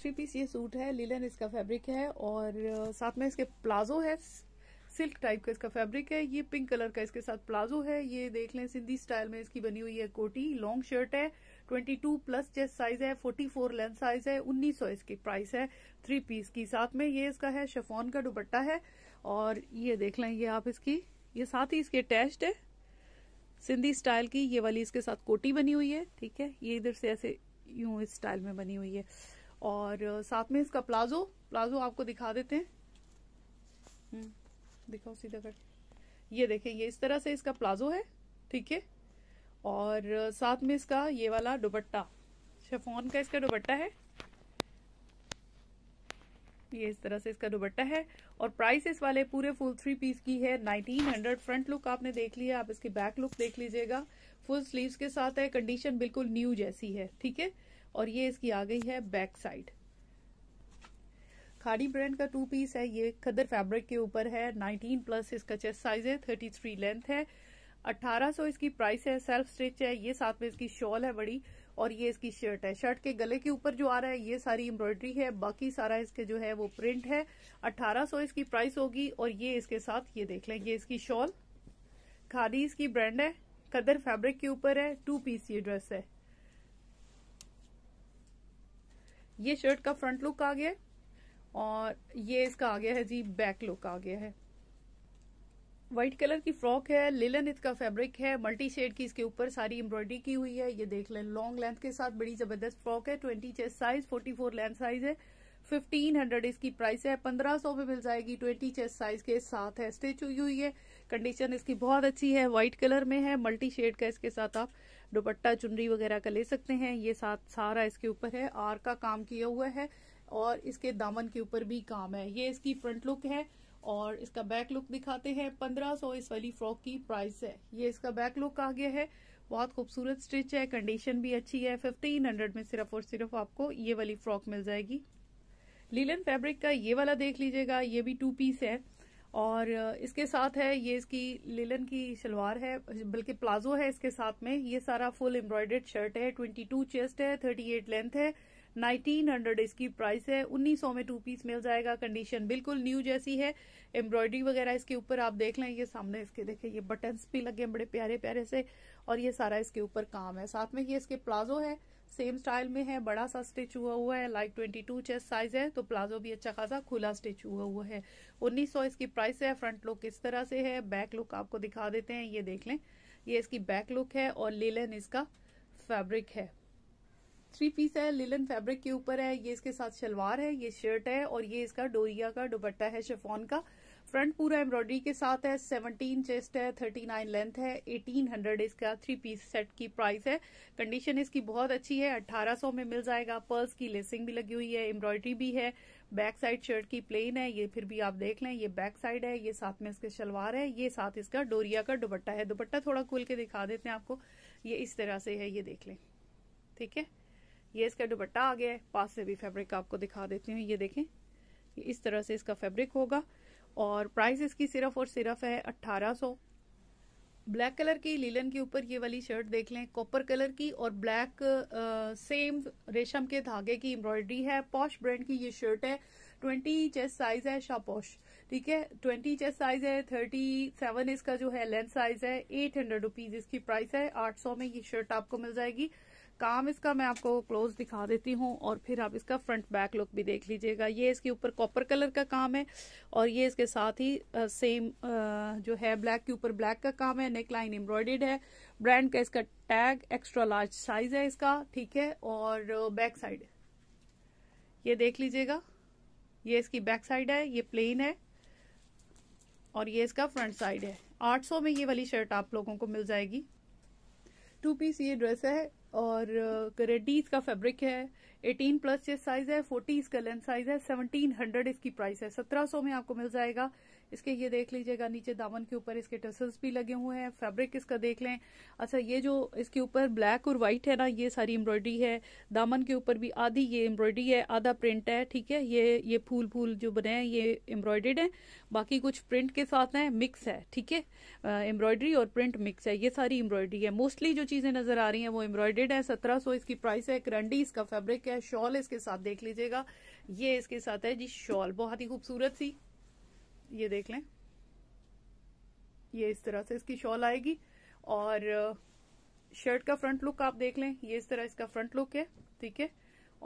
three piece ये suit है linen इसका फैब्रिक है और साथ में इसके प्लाजो है सिल्क टाइप का इसका फैब्रिक है ये पिंक कलर का इसके साथ प्लाजो है ये देख लें सिंधी स्टाइल में इसकी बनी हुई है कोटी लॉन्ग शर्ट है 22 प्लस चेस्ट साइज है 44 लेंथ साइज है 1900 इसकी प्राइस है थ्री पीस की साथ में ये इसका है शेफोन का दुपट्टा है और ये देख लें ये आप इसकी ये साथ ही इसके अटैच्ड है सिंधी स्टाइल की ये वाली इसके साथ कोटी बनी हुई है ठीक है ये इधर से ऐसे यूं इस स्टाइल में बनी हुई है और साथ में इसका प्लाजो प्लाजो आपको दिखा देते हैं हम्म, दिखाओ सीधा कर ये देखें ये इस तरह से इसका प्लाजो है ठीक है और साथ में इसका ये वाला दुबट्टा शेफोन का इसका दुबट्टा है ये इस तरह से इसका दुबट्टा है और प्राइस इस वाले पूरे फुल थ्री पीस की है 1900 फ्रंट लुक आपने देख लिया आप इसकी बैक लुक देख लीजिएगा फुल स्लीव्स के साथ है कंडीशन बिल्कुल न्यू जैसी है ठीक है और ये इसकी आ गई है बैक साइड खादी ब्रांड का टू पीस है ये खदर फैब्रिक के ऊपर है 19 प्लस इसका चेस्ट साइज है 33 लेंथ है 1800 इसकी प्राइस है सेल्फ स्टिच है ये साथ में इसकी शॉल है बड़ी और ये इसकी शर्ट है शर्ट के गले के ऊपर जो आ रहा है ये सारी एम्ब्रॉयडरी है बाकी सारा इसके जो है वो प्रिंट है 1800 इसकी प्राइस होगी और ये इसके साथ ये देख लें ये इसकी शॉल खादी इसकी ब्रांड है कदर फैब्रिक के ऊपर है टू पीस ये ड्रेस है ये शर्ट का फ्रंट लुक आ गया है और ये इसका आ गया है जी बैक लुक आ गया है व्हाइट कलर की फ्रॉक है लिलन इसका फैब्रिक है मल्टी शेड की इसके ऊपर सारी एम्ब्रॉयडरी की हुई है ये देख लें लॉन्ग लेंथ के साथ बड़ी जबरदस्त फ्रॉक है twenty chest size forty four length size है फिफ्टीन हंड्रेड इसकी प्राइस है पंद्रह सौ में मिल जाएगी ट्वेंटी चेस्ट साइज के साथ है स्टिच हुई हुई है कंडीशन इसकी बहुत अच्छी है व्हाइट कलर में है मल्टी शेड का इसके साथ आप दुपट्टा चुनरी वगैरह का ले सकते हैं ये साथ सारा इसके ऊपर है आर का काम किया हुआ है और इसके दामन के ऊपर भी काम है ये इसकी फ्रंट लुक है और इसका बैक लुक दिखाते हैं पंद्रह सौ इस वाली फ्रॉक की प्राइस है ये इसका बैक लुक आ गया है बहुत खूबसूरत स्टिच है कंडीशन भी अच्छी है फिफ्टीन हंड्रेड में सिर्फ और सिर्फ आपको ये वाली फ्रॉक मिल जाएगी लीलन फैब्रिक का ये वाला देख लीजिएगा ये भी टू पीस है और इसके साथ है ये इसकी लेलन की शलवार है बल्कि प्लाजो है इसके साथ में ये सारा फुल एम्ब्रॉयडर्ड शर्ट है 22 चेस्ट है 38 लेंथ है 1900 इसकी प्राइस है 1900 में टू पीस मिल जाएगा कंडीशन बिल्कुल न्यू जैसी है एम्ब्रॉयडरी वगैरह इसके ऊपर आप देख लें ये सामने इसके देखें ये बटन्स भी लगे हैं बड़े प्यारे प्यारे से और ये सारा इसके ऊपर काम है साथ में ये इसके प्लाजो है सेम स्टाइल में है बड़ा सा स्टिच हुआ हुआ है like twenty two chest size है तो प्लाजो भी अच्छा खासा खुला स्टिच हुआ हुआ है उन्नीस सौ इसकी प्राइस है फ्रंट लुक इस तरह से है बैक लुक आपको दिखा देते हैं ये देख लें ये इसकी बैक लुक है और लिलन इसका फैब्रिक है थ्री पीस है लिलन फैब्रिक के ऊपर है ये इसके साथ शलवार है ये शर्ट है और ये इसका डोरिया का दुपट्टा है शेफोन का फ्रंट पूरा एम्ब्रॉयडरी के साथ है 17 चेस्ट है 39 लेंथ है 1800 इसका थ्री पीस सेट की प्राइस है कंडीशन इसकी बहुत अच्छी है 1800 में मिल जाएगा पर्स की लेसिंग भी लगी हुई है एम्ब्रॉयडरी भी है बैक साइड शर्ट की प्लेन है ये फिर भी आप देख लें ये बैक साइड है ये साथ में इसके शलवार है ये साथ इसका डोरिया का दुपट्टा है दुपट्टा थोड़ा खोल के दिखा देते हैं आपको ये इस तरह से है ये देख लें ठीक है ये इसका दुपट्टा आ गया है पास से भी फेब्रिक आपको दिखा देती हूँ ये देखें इस तरह से इसका फेब्रिक होगा और प्राइस इसकी सिर्फ और सिर्फ है अट्ठारह सौ ब्लैक कलर की लीलन के ऊपर ये वाली शर्ट देख लें कॉपर कलर की और ब्लैक आ, सेम रेशम के धागे की एम्ब्रॉयडरी है पॉश ब्रांड की ये शर्ट है ट्वेंटी चेस्ट साइज है शापोश ठीक है ट्वेंटी चेस्ट साइज है थर्टी सेवन इसका जो है लेंथ साइज है एट हंड्रेड रुपीज इसकी प्राइस है आठ सौ में ये शर्ट आपको मिल जाएगी काम इसका मैं आपको क्लोज दिखा देती हूँ और फिर आप इसका फ्रंट बैक लुक भी देख लीजिएगा ये इसके ऊपर कॉपर कलर का काम है और ये इसके साथ ही आ, सेम आ, जो है ब्लैक के ऊपर ब्लैक का काम है नेक लाइन एम्ब्रॉयडेड है ब्रांड का इसका टैग एक्स्ट्रा लार्ज साइज है इसका ठीक है और बैक साइड ये देख लीजिएगा ये इसकी बैक साइड है ये प्लेन है और ये इसका फ्रंट साइड है 800 में ये वाली शर्ट आप लोगों को मिल जाएगी टू पीस ये ड्रेस है और रेड्डी इसका फैब्रिक है 18 प्लस ये साइज है 40 इसका लेंथ साइज है 1700 इसकी प्राइस है 1700 में आपको मिल जाएगा इसके ये देख लीजिएगा नीचे दामन के ऊपर इसके टसल्स भी लगे हुए हैं फैब्रिक इसका देख लें अच्छा ये जो इसके ऊपर ब्लैक और वाइट है ना ये सारी एम्ब्रॉयडरी है दामन के ऊपर भी आधी ये एम्ब्रॉयडरी है आधा प्रिंट है ठीक है ये ये फूल फूल जो बने हैं ये एम्ब्रॉयडेड है बाकी कुछ प्रिंट के साथ हैं मिक्स है ठीक है एम्ब्रॉयडरी और प्रिंट मिक्स है ये सारी एम्ब्रॉयडरी है मोस्टली जो चीजें नजर आ रही हैं वो एम्ब्रॉयडेड है सत्रह सौ इसकी प्राइस है करंडी इसका फैब्रिक है शॉल इसके साथ देख लीजिएगा ये इसके साथ है जी शॉल बहुत ही खूबसूरत सी ये देख लें ये इस तरह से इसकी शॉल आएगी और शर्ट का फ्रंट लुक आप देख लें ये इस तरह इसका फ्रंट लुक है ठीक है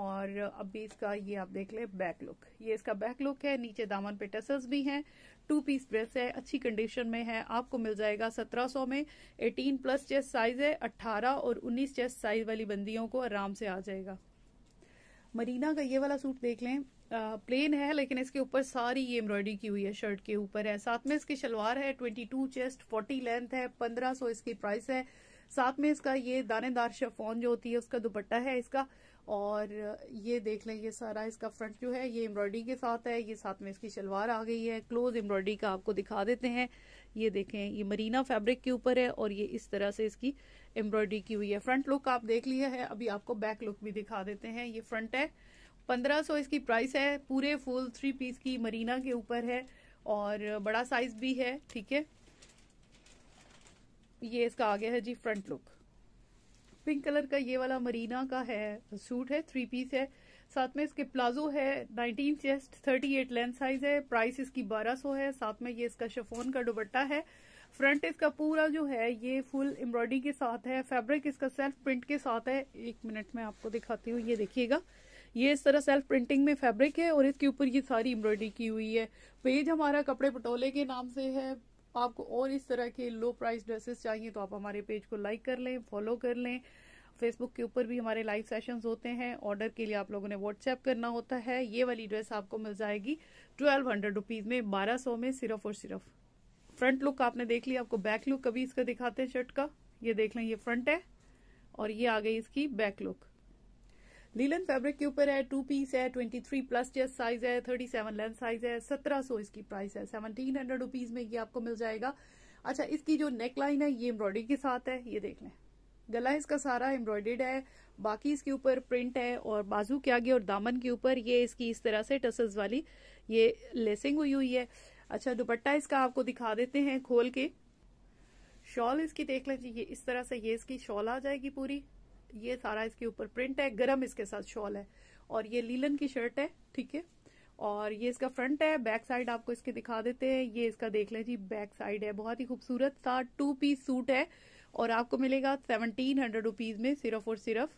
और अभी इसका ये आप देख लें बैक लुक ये इसका बैक लुक है नीचे दामन पे टसल्स भी हैं टू पीस ड्रेस है अच्छी कंडीशन में है आपको मिल जाएगा 1700 में 18 प्लस चेस्ट साइज है 18 और 19 चेस्ट साइज वाली बंदियों को आराम से आ जाएगा मरीना का ये वाला सूट देख लें प्लेन है लेकिन इसके ऊपर सारी ये एम्ब्रॉयडरी की हुई है शर्ट के ऊपर है साथ में इसकी शलवार है twenty two chest forty length है पंद्रह सौ इसकी प्राइस है साथ में इसका ये दानेदार शेफोन जो होती है उसका दुपट्टा है इसका और ये देख लें ये सारा इसका फ्रंट जो है ये एम्ब्रॉयडरी के साथ है ये साथ में इसकी शलवार आ गई है क्लोज एम्ब्रॉयडरी का आपको दिखा देते हैं ये देखें ये मरीना फैब्रिक के ऊपर है और ये इस तरह से इसकी एम्ब्रॉयडरी की हुई है फ्रंट लुक आप देख लिया है अभी आपको बैक लुक भी दिखा देते हैं ये फ्रंट है पंद्रह सौ इसकी प्राइस है पूरे फुल थ्री पीस की मरीना के ऊपर है और बड़ा साइज भी है ठीक है ये इसका आगे है जी फ्रंट लुक पिंक कलर का ये वाला मरीना का है सूट है थ्री पीस है साथ में इसके प्लाजो है 19 चेस्ट 38 लेंथ साइज है प्राइस इसकी 1200 है साथ में ये इसका शफोन का दुबट्टा है फ्रंट इसका पूरा जो है ये फुल एम्ब्रॉयडरी के साथ है फैब्रिक इसका सेल्फ प्रिंट के साथ है एक मिनट में आपको दिखाती हूँ ये देखिएगा ये इस तरह सेल्फ प्रिंटिंग में फैब्रिक है और इसके ऊपर ये सारी एम्ब्रॉयडरी की हुई है पेज हमारा कपड़े पटोले के नाम से है आपको और इस तरह के लो प्राइस ड्रेसेस चाहिए तो आप हमारे पेज को लाइक कर लें फॉलो कर लें फेसबुक के ऊपर भी हमारे लाइव सेशंस होते हैं ऑर्डर के लिए आप लोगों ने व्हाट्सएप करना होता है ये वाली ड्रेस आपको मिल जाएगी ट्वेल्व हंड्रेड रुपीज में बारह सौ में सिर्फ और सिर्फ फ्रंट लुक आपने देख लिया आपको बैक लुक कभी इसका दिखाते हैं शर्ट का ये देख लें ये फ्रंट है और ये आ गई इसकी बैक लुक लीलन फैब्रिक के ऊपर है टू पीस है twenty three plus chest size है थर्टी सेवन लेंथ साइज है सत्रह सौ इसकी प्राइस है सेवनटीन हंड्रेड रुपीज में ये आपको मिल जाएगा अच्छा इसकी जो नेक लाइन है ये एम्ब्रॉयडरी के साथ है ये देख लें गला इसका सारा एम्ब्रॉयडेड है बाकी इसके ऊपर प्रिंट है और बाजू के आगे और दामन के ऊपर ये इसकी इस तरह से टसल्स वाली ये लेसिंग हुई हुई है अच्छा दुपट्टा इसका आपको दिखा देते हैं खोल के शॉल इसकी देख लें ये इस तरह से ये इसकी शॉल आ जाएगी पूरी ये सारा इसके ऊपर प्रिंट है गरम इसके साथ शॉल है और ये लीलन की शर्ट है ठीक है और ये इसका फ्रंट है बैक साइड आपको इसके दिखा देते हैं ये इसका देख लें जी बैक साइड है बहुत ही खूबसूरत सा टू पीस सूट है और आपको मिलेगा सेवनटीन हंड्रेड रुपीज में सिर्फ और सिर्फ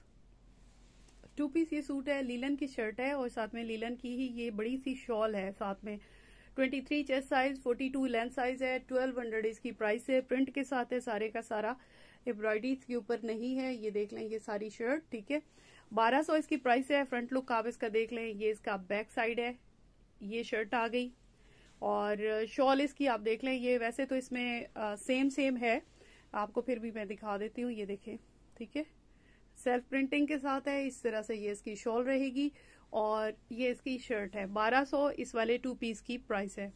टू पीस ये सूट है लीलन की शर्ट है और साथ में लीलन की ही ये बड़ी सी शॉल है साथ में 23 चेस्ट साइज 42 लेंथ साइज है 1200 इसकी प्राइस है प्रिंट के साथ है सारे का सारा एम्ब्रॉयडरी इसके ऊपर नहीं है ये देख लें ये सारी शर्ट ठीक है बारह सौ इसकी प्राइस है फ्रंट लुक आप इसका देख लें ये इसका बैक साइड है ये शर्ट आ गई और शॉल इसकी आप देख लें ये वैसे तो इसमें आ, सेम सेम है आपको फिर भी मैं दिखा देती हूँ ये देखें ठीक है सेल्फ प्रिंटिंग के साथ है इस तरह से ये इसकी शॉल रहेगी और ये इसकी शर्ट है 1200 इस वाले टू पीस की प्राइस है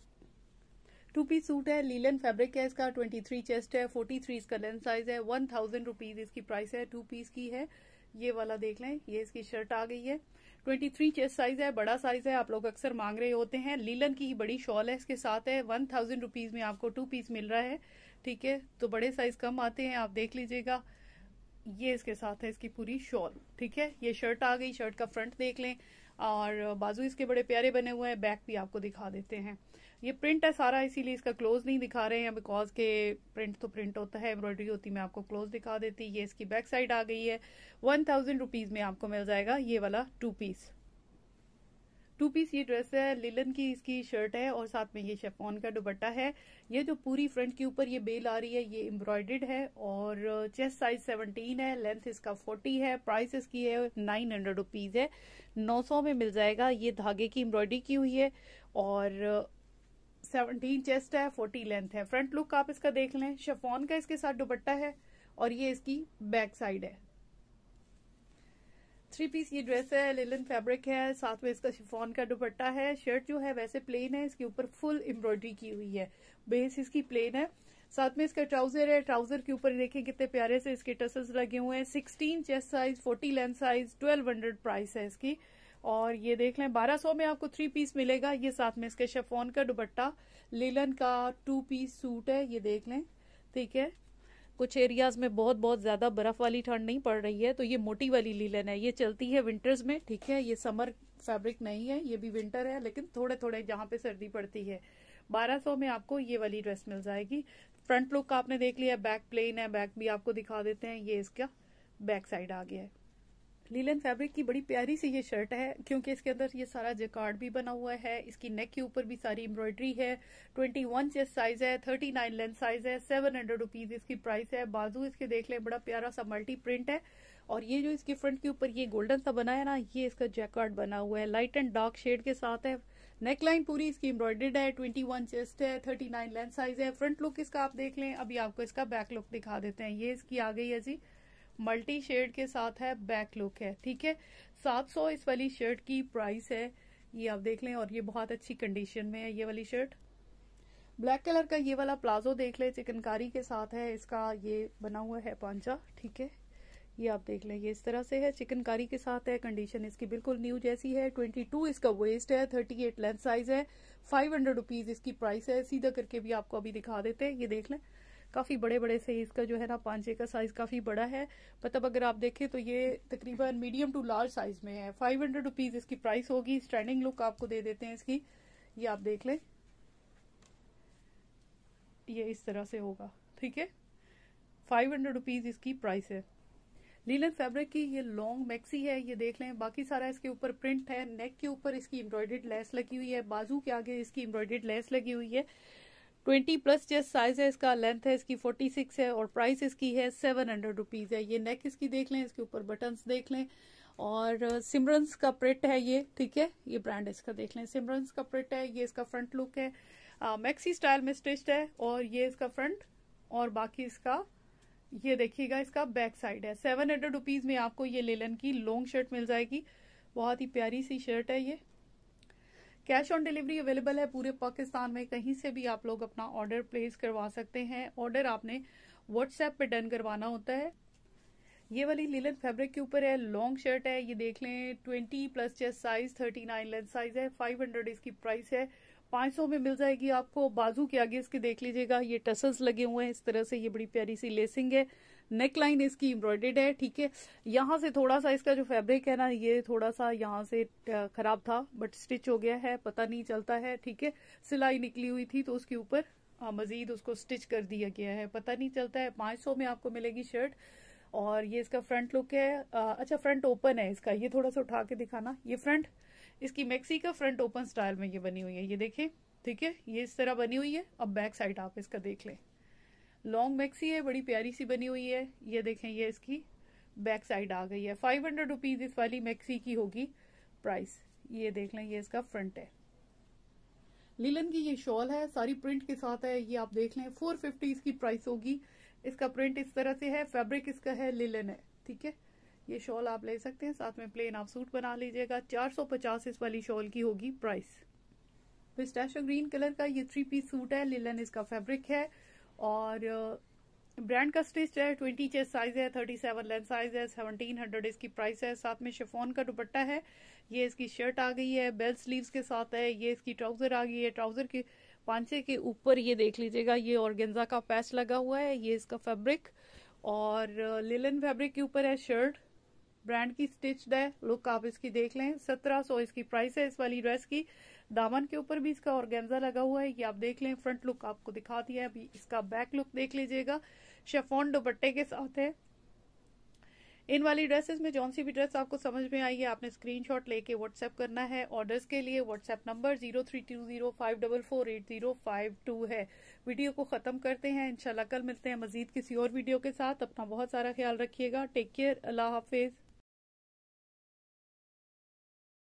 टू पीस सूट है लीलन फैब्रिक है इसका ट्वेंटी थ्री चेस्ट है फोर्टी थ्री इसका लेंथ साइज है वन थाउजेंड रुपीज इसकी प्राइस है टू पीस की है ये वाला देख लें ये इसकी शर्ट आ गई है ट्वेंटी थ्री चेस्ट साइज है बड़ा साइज है आप लोग अक्सर मांग रहे होते हैं लीलन की ही बड़ी शॉल है इसके साथ है वन थाउजेंड रुपीज में आपको टू पीस मिल रहा है ठीक है तो बड़े साइज कम आते हैं आप देख लीजिएगा ये इसके साथ है इसकी पूरी शॉल ठीक है ये शर्ट आ गई शर्ट का फ्रंट देख लें और बाजू इसके बड़े प्यारे बने हुए हैं बैक भी आपको दिखा देते हैं ये प्रिंट है सारा इसीलिए इसका क्लोज नहीं दिखा रहे हैं बिकॉज के प्रिंट तो प्रिंट होता है एम्ब्रॉयडरी होती मैं आपको क्लोज दिखा देती ये इसकी बैक साइड आ गई है वन थाउजेंड रुपीज में आपको मिल जाएगा ये वाला टू पीस टू पीस ये ड्रेस है लिलन की इसकी शर्ट है और साथ में ये शेफोन का दुबट्टा है ये जो पूरी फ्रंट के ऊपर ये बेल आ रही है ये एम्ब्रॉयडेड है और चेस्ट साइज 17 है लेंथ इसका 40 है प्राइस इसकी है 900 हंड्रेड रुपीज है 900 में मिल जाएगा ये धागे की एम्ब्रॉयडरी की हुई है और सेवनटीन चेस्ट है फोर्टी लेंथ है फ्रंट लुक आप इसका देख लें शेफोन का इसके साथ दुपट्टा है और ये इसकी बैक साइड है थ्री पीस ये ड्रेस है लिलन फैब्रिक है साथ में इसका शिफॉन का दुपट्टा है शर्ट जो है वैसे प्लेन है इसके ऊपर फुल एम्ब्रॉयडरी की हुई है बेस इसकी प्लेन है साथ में इसका ट्राउजर है ट्राउजर के ऊपर देखें कितने प्यारे से इसके टसल्स लगे हुए हैं sixteen chest size forty length size twelve hundred price है इसकी और ये देख लें 1200 में आपको थ्री पीस मिलेगा ये साथ में इसके शेफोन का दुबट्टा लीलन का टू पीस सूट है ये देख लें ठीक है कुछ एरियाज में बहुत बहुत ज्यादा बर्फ वाली ठंड नहीं पड़ रही है तो ये मोटी वाली लीलन है ये चलती है विंटर्स में ठीक है ये समर फैब्रिक नहीं है ये भी विंटर है लेकिन थोड़े थोड़े जहाँ पे सर्दी पड़ती है 1200 में आपको ये वाली ड्रेस मिल जाएगी फ्रंट लुक का आपने देख लिया बैक प्लेन है बैक भी आपको दिखा देते हैं ये इसका बैक साइड आ गया है लीलन फैब्रिक की बड़ी प्यारी सी ये शर्ट है क्योंकि इसके अंदर ये सारा जेकार्ड भी बना हुआ है इसकी नेक के ऊपर भी सारी एम्ब्रॉयडरी है ट्वेंटी वन चेस्ट साइज है थर्टी नाइन लेंथ साइज है सेवन हंड्रेड रुपीज इसकी प्राइस है बाजू इसके देख लें बड़ा प्यारा सा मल्टी प्रिंट है और ये जो इसके फ्रंट के ऊपर ये गोल्डन सा बना है ना ये इसका जैकार्ड बना हुआ है लाइट एंड डार्क शेड के साथ है नेक लाइन पूरी इसकी एम्ब्रॉयडेड है ट्वेंटी वन चेस्ट है थर्टी नाइन लेंथ साइज है फ्रंट लुक इसका आप देख लें अभी आपको इसका बैक लुक दिखा देते हैं ये इसकी आ गई है जी मल्टी शेड के साथ है बैक लुक है ठीक है 700 इस वाली शर्ट की प्राइस है ये आप देख लें और ये बहुत अच्छी कंडीशन में है ये वाली शर्ट ब्लैक कलर का ये वाला प्लाजो देख लें चिकनकारी के साथ है इसका ये बना हुआ है पांचा ठीक है ये आप देख लें ये इस तरह से है चिकनकारी के साथ है कंडीशन इसकी बिल्कुल न्यू जैसी है 22 इसका वेस्ट है 38 लेंथ साइज है 500 हंड्रेड इसकी प्राइस है सीधा करके भी आपको अभी दिखा देते हैं ये देख लें काफ़ी बड़े बड़े साइज का जो है ना पांचे का साइज काफ़ी बड़ा है मतलब अगर आप देखें तो ये तकरीबन मीडियम टू लार्ज साइज में है फाइव हंड्रेड रुपीज़ इसकी प्राइस होगी स्टैंडिंग लुक आपको दे देते हैं इसकी ये आप देख लें ये इस तरह से होगा ठीक है फाइव हंड्रेड रुपीज़ इसकी प्राइस है लीलन फैब्रिक की ये लॉन्ग मैक्सी है ये देख लें बाकी सारा इसके ऊपर प्रिंट है नेक के ऊपर इसकी एम्ब्रॉयडेड लेस लगी हुई है बाजू के आगे इसकी एम्ब्रॉयडेड लेस लगी हुई है ट्वेंटी प्लस जस्ट साइज है इसका लेंथ है इसकी फोर्टी सिक्स है और प्राइस इसकी है सेवन हंड्रेड रुपीज़ है ये नेक इसकी देख लें इसके ऊपर बटन्स देख लें और सिमरन्स uh, का प्रिट है ये ठीक है ये ब्रांड इसका देख लें सिमरन्स का प्रिट है ये इसका फ्रंट लुक है मैक्सी uh, स्टाइल में स्टिच्ड है और ये इसका फ्रंट और बाकी इसका ये देखिएगा इसका बैक साइड है सेवन हंड्रेड रुपीज़ में आपको ये लेलन की लॉन्ग शर्ट मिल जाएगी बहुत ही प्यारी सी शर्ट है ये कैश ऑन डिलीवरी अवेलेबल है पूरे पाकिस्तान में कहीं से भी आप लोग अपना ऑर्डर प्लेस करवा सकते हैं ऑर्डर आपने व्हाट्सएप पे डन करवाना होता है ये वाली लिलन फैब्रिक के ऊपर है लॉन्ग शर्ट है ये देख लें twenty plus chest size thirty nine length size है फाइव हंड्रेड इसकी प्राइस है पांच सौ में मिल जाएगी आपको बाजू के आगे इसके देख लीजिएगा ये टसल्स लगे हुए हैं इस तरह से ये बड़ी प्यारी सी लेसिंग है नेक लाइन इसकी एम्ब्रॉयडेड है ठीक है यहाँ से थोड़ा सा इसका जो फैब्रिक है ना ये थोड़ा सा यहाँ से खराब था बट स्टिच हो गया है पता नहीं चलता है ठीक है सिलाई निकली हुई थी तो उसके ऊपर मजीद उसको स्टिच कर दिया गया है पता नहीं चलता है पाँच सौ में आपको मिलेगी शर्ट और ये इसका फ्रंट लुक है आ, अच्छा फ्रंट ओपन है इसका ये थोड़ा सा उठा के दिखाना ये फ्रंट इसकी मैक्सी का फ्रंट ओपन स्टाइल में ये बनी हुई है ये देखें ठीक है ये इस तरह बनी हुई है अब बैक साइड आप इसका देख लें लॉन्ग मैक्सी है बड़ी प्यारी सी बनी हुई है ये देखें ये इसकी बैक साइड आ गई है फाइव हंड्रेड रुपीज इस वाली मैक्सी की होगी प्राइस ये देख लें ये इसका फ्रंट है लीलन की ये शॉल है सारी प्रिंट के साथ है ये आप देख लें फोर फिफ्टी इसकी प्राइस होगी इसका प्रिंट इस तरह से है फैब्रिक इसका है लिलन है ठीक है ये शॉल आप ले सकते हैं साथ में प्लेन आप सूट बना लीजिएगा चार सौ पचास इस वाली शॉल की होगी प्राइस पिस्टैशो ग्रीन कलर का ये थ्री पीस सूट है लिलन इसका फैब्रिक है और ब्रांड का स्टिच है ट्वेंटी चेस्ट साइज है थर्टी सेवन लेंथ साइज है सेवनटीन हंड्रेड इसकी प्राइस है साथ में शिफोन का दुपट्टा है ये इसकी शर्ट आ गई है बेल्ट स्लीव्स के साथ है ये इसकी ट्राउजर आ गई है ट्राउजर के पांचे के ऊपर ये देख लीजिएगा ये ऑर्गेन्जा का पैच लगा हुआ है ये इसका फैब्रिक और लिलन फैब्रिक के ऊपर है शर्ट ब्रांड की स्टिच्ड है लुक आप इसकी देख लें सत्रह सौ इसकी प्राइस है इस वाली ड्रेस की दामन के ऊपर भी इसका ऑर्गेन्जा लगा हुआ है ये आप देख लें फ्रंट लुक आपको दिखा दिया है अभी इसका बैक लुक देख लीजिएगा शेफोन दुपट्टे के साथ है इन वाली ड्रेसेस में जौन सी भी ड्रेस आपको समझ में आई है आपने स्क्रीनशॉट लेके व्हाट्सएप करना है ऑर्डर्स के लिए WhatsApp number zero three two zero five double four eight zero five two है वीडियो को खत्म करते हैं इंशाल्लाह कल मिलते हैं मजीद किसी और वीडियो के साथ अपना बहुत सारा ख्याल रखिएगा टेक केयर अल्लाह हाफिज़